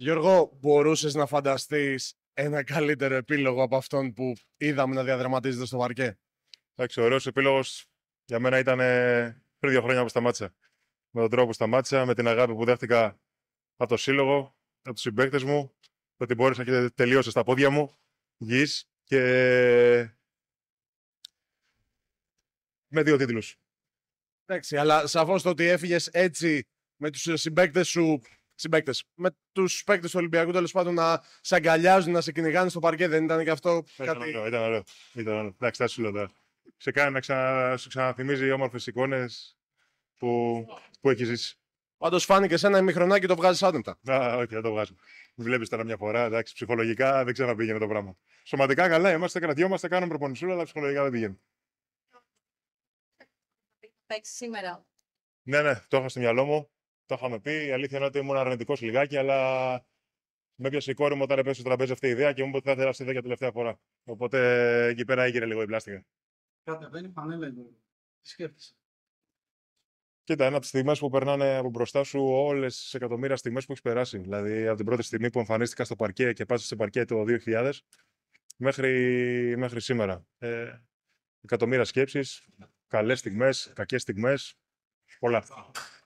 Γιώργο, μπορούσες να φανταστείς ένα καλύτερο επίλογο από αυτόν που είδαμε να διαδραματίζεται στο βαρκέ. Εντάξει, ωραίος επίλογος για μένα ήταν πριν δύο χρόνια που σταμάτησα. Με τον τρόπο που σταμάτησα, με την αγάπη που δέχτηκα από το σύλλογο, από τους συμπαίκτες μου, το ότι να και τελείωσες στα πόδια μου, γης και. με δύο τίτλους. Εντάξει, αλλά σαφώς το ότι έφυγες έτσι με τους συμπαίκτες σου συμπαίκτες. Με τους παίκτες του Ολυμπιακού τέλος πάντων να σε αγκαλιάζουν, να σε κυνηγάνε στο παρκέ. Δεν ήταν και αυτό κάτι. Ωραίο, ήταν ωραίο. Ήταν ωραίο. Εντάξει, θα σου λέω τώρα. Σε κάνει να ξανα... σου ξαναθυμίζει όμορφες εικόνες που, που έχεις ζήσει. Πάντως φάνηκε σε ένα ημιχρονάκι το βγάζεις άτομα. Α, όχι, δεν το βγάζω. Βλέπεις τώρα μια φορά, εντάξει, ψυχολογικά δεν ξέρω πήγαινε το πράγμα. Σωματικά καλά, είμαστε, κρατιόμαστε, κάνουμε προπονησούλα, αλλά ψυχολογικά δεν πήγαινε. σήμερα. Ναι, ναι, το έχω στο μυαλό μου. Το είχαμε πει. Η αλήθεια είναι ότι ήμουν αρνητικός λιγάκι, αλλά με έπιασε η κόρη μου όταν έπεσε στο τραπέζι αυτή η ιδέα και μου είπε ότι θα ήθελα αυτή για τελευταία φορά. Οπότε εκεί πέρα έγινε λίγο η πλάστικα. Κατεβαίνει πανέλα Τι σκέφτεσαι. Κοίτα, ένα από τις στιγμές που περνάνε από μπροστά σου όλες τις εκατομμύρια στιγμές που έχεις περάσει. Δηλαδή, από την πρώτη στιγμή που εμφανίστηκα στο παρκέ και πάσα σε παρκέ το 2000 μέχρι, μέχρι σήμερα. Ε, εκατομμύρια σκέψεις, καλές στιγμές, κακές στιγμές. Πολλά.